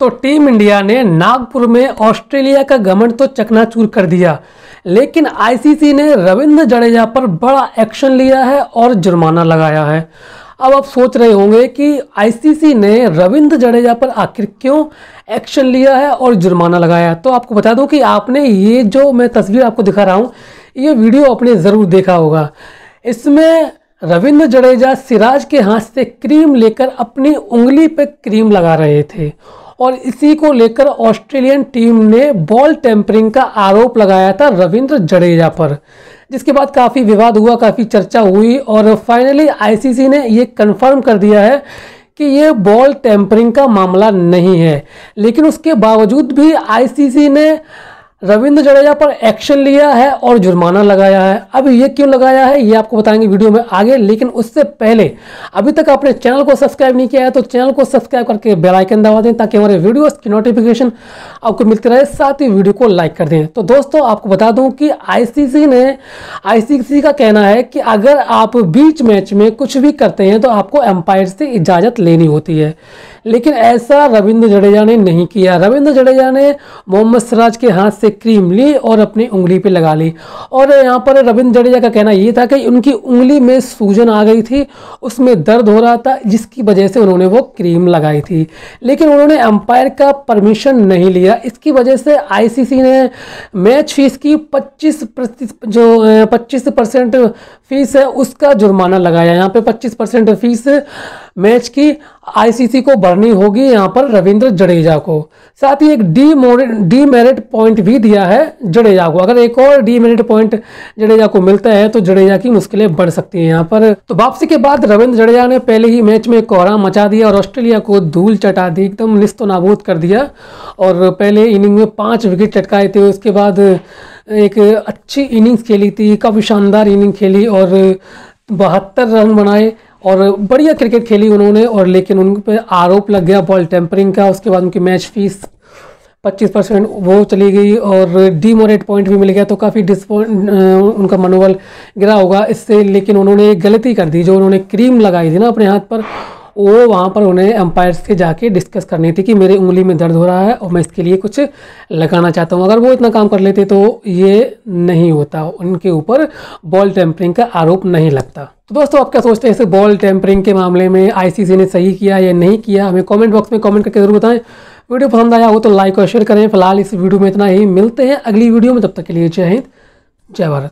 तो team India ने नागपुर में ऑस्ट्रेलिया का गमन तो चकनाचूर कर दिया लेकिन आईसीसी ने रविंद्र जडेजा पर बड़ा एक्शन लिया है और जुर्माना लगाया है अब आप सोच रहे होंगे कि आईसीसी ने रविंद्र जडेजा पर आखिर क्यों एक्शन लिया है और जुर्माना लगाया तो आपको बता दूं कि आपने ये जो मैं तस्वीर आपको दिखा रहा हूँ ये वीडियो आपने ज़रूर देखा होगा इसमें रविंद्र जडेजा सिराज के हाथ से क्रीम लेकर अपनी उंगली पर क्रीम लगा रहे थे और इसी को लेकर ऑस्ट्रेलियन टीम ने बॉल टेम्परिंग का आरोप लगाया था रविंद्र जडेजा पर जिसके बाद काफ़ी विवाद हुआ काफ़ी चर्चा हुई और फाइनली आईसीसी ने ये कंफर्म कर दिया है कि ये बॉल टेम्परिंग का मामला नहीं है लेकिन उसके बावजूद भी आईसीसी ने रविंद्र जडेजा पर एक्शन लिया है और जुर्माना लगाया है अब ये क्यों लगाया है ये आपको बताएंगे वीडियो में आगे लेकिन उससे पहले अभी तक आपने चैनल को सब्सक्राइब नहीं किया है तो चैनल को सब्सक्राइब करके बेल आइकन दबा दें ताकि हमारे वीडियोस की नोटिफिकेशन आपको मिलती रहे साथ ही वीडियो को लाइक कर दें तो दोस्तों आपको बता दूँ कि आईसीसी ने आई का कहना है कि अगर आप बीच मैच में कुछ भी करते हैं तो आपको एम्पायर से इजाज़त लेनी होती है लेकिन ऐसा रविंद्र जडेजा ने नहीं किया रविंद्र जडेजा ने मोहम्मद सराज के हाथ से क्रीम ली और अपनी उंगली पे लगा ली और यहाँ पर रविंद्र जडेजा का कहना ये था कि उनकी उंगली में सूजन आ गई थी उसमें दर्द हो रहा था जिसकी वजह से उन्होंने वो क्रीम लगाई थी लेकिन उन्होंने अंपायर का परमिशन नहीं लिया इसकी वजह से आई ने मैच फीस की पच्चीस जो पच्चीस फीस है उसका जुर्माना लगाया यहाँ पे पच्चीस फीस मैच की आईसीसी को भरनी होगी यहाँ पर रविंद्र जडेजा को साथ ही एक डी डी मेरिट पॉइंट भी दिया है जडेजा को अगर एक और डी मेरिट पॉइंट जडेजा को मिलता है तो जडेजा की मुश्किलें बढ़ सकती हैं यहाँ पर तो वापसी के बाद रविंद्र जडेजा ने पहले ही मैच में कोहरा मचा दिया और ऑस्ट्रेलिया को धूल चटा दी एकदम निस्तो नाबूद कर दिया और पहले इनिंग में पाँच विकेट चटकाए थे उसके बाद एक अच्छी इनिंग्स खेली थी काफ़ी शानदार इनिंग खेली और बहत्तर रन बनाए और बढ़िया क्रिकेट खेली उन्होंने और लेकिन उन पर आरोप लग गया बॉल टेम्परिंग का उसके बाद उनकी मैच फीस 25 परसेंट वो चली गई और डीमोरेट पॉइंट भी मिल गया तो काफ़ी डिस उनका मनोबल गिरा होगा इससे लेकिन उन्होंने गलती कर दी जो उन्होंने क्रीम लगाई थी ना अपने हाथ पर वो वहाँ पर उन्हें अंपायर से जाके डिस्कस करनी थी कि मेरे उंगली में दर्द हो रहा है और मैं इसके लिए कुछ लगाना चाहता हूँ अगर वो इतना काम कर लेते तो ये नहीं होता उनके ऊपर बॉल टेम्परिंग का आरोप नहीं लगता तो दोस्तों आप क्या सोचते हैं इस बॉल टेम्परिंग के मामले में आईसीसी ने सही किया या नहीं किया हमें कमेंट बॉक्स में कमेंट करके जरूर बताएं वीडियो पसंद आया हो तो लाइक और शेयर करें फिलहाल इस वीडियो में इतना ही मिलते हैं अगली वीडियो में तब तक के लिए जय हिंद जय भारत